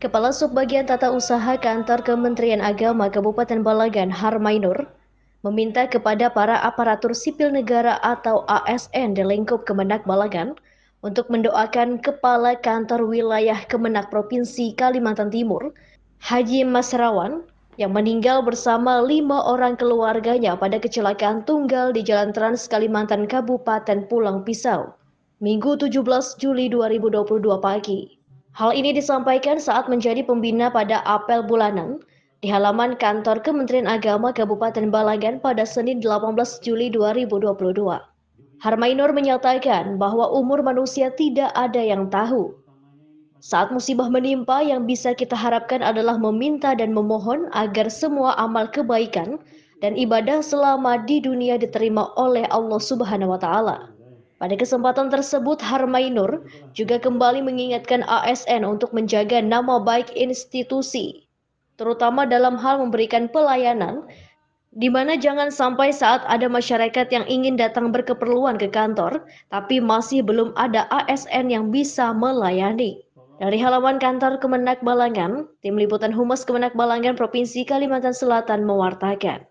Kepala Subbagian Tata Usaha Kantor Kementerian Agama Kabupaten Balagan Harmainur meminta kepada para aparatur sipil negara atau ASN di lingkup Kemenak Balagan untuk mendoakan Kepala Kantor Wilayah Kemenak Provinsi Kalimantan Timur, Haji Masrawan, yang meninggal bersama lima orang keluarganya pada kecelakaan tunggal di Jalan Trans Kalimantan Kabupaten Pulang Pisau, Minggu 17 Juli 2022 pagi. Hal ini disampaikan saat menjadi pembina pada apel bulanan di halaman kantor Kementerian Agama Kabupaten Balangan pada Senin 18 Juli 2022. Harmainur menyatakan bahwa umur manusia tidak ada yang tahu. Saat musibah menimpa yang bisa kita harapkan adalah meminta dan memohon agar semua amal kebaikan dan ibadah selama di dunia diterima oleh Allah Subhanahu wa taala. Pada kesempatan tersebut, Harmainur juga kembali mengingatkan ASN untuk menjaga nama baik institusi, terutama dalam hal memberikan pelayanan, di mana jangan sampai saat ada masyarakat yang ingin datang berkeperluan ke kantor, tapi masih belum ada ASN yang bisa melayani. Dari halaman kantor Kemenak Balangan, Tim Liputan Humas Kemenak Balangan Provinsi Kalimantan Selatan mewartakan.